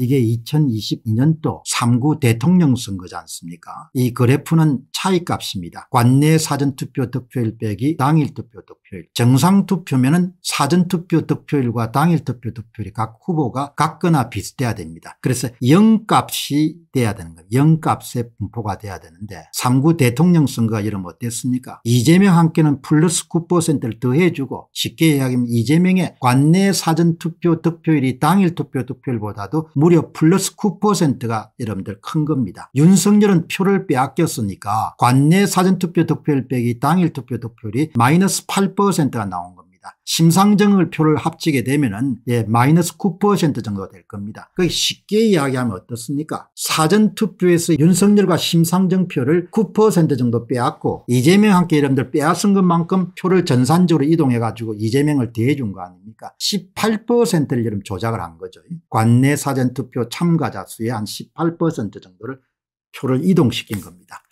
이게 2022년도 3구 대통령 선거지 않습니까 이 그래프는 차이값입니다. 관내 사전투표 득표율 빼기 당일 투표 득표율 정상 투표면 은 사전투표 득표율과 당일 투표 득표율이 각 후보가 같거나 비슷해야 됩니다. 그래서 0값이 돼야 되는 거예요. 0값의 분포가 돼야 되는데 3구 대통령 선거가 이러면 어땠습니까 이재명 함께는 플러스 9%를 더해주고 쉽게 이야기하면 이재명의 관내 사전투표 득표율이 당일 투표 득표율보다도 무 무려 플러스 9%가 여러분들 큰 겁니다. 윤석열은 표를 빼앗겼으니까 관내 사전투표 득표율 빼기 당일 투표 득표율이 마이너스 8%가 나온 겁니다. 겁니다. 심상정을 표를 합치게 되면은 예, 마이너스 9% 정도 될 겁니다. 그 쉽게 이야기하면 어떻습니까? 사전 투표에서 윤석열과 심상정 표를 9% 정도 빼앗고 이재명 함께 여러분들 빼앗은 것만큼 표를 전산적으로 이동해 가지고 이재명을 대해준 거 아닙니까? 18%를 여러분 조작을 한 거죠. 관내 사전 투표 참가자 수의 한 18% 정도를 표를 이동시킨 겁니다.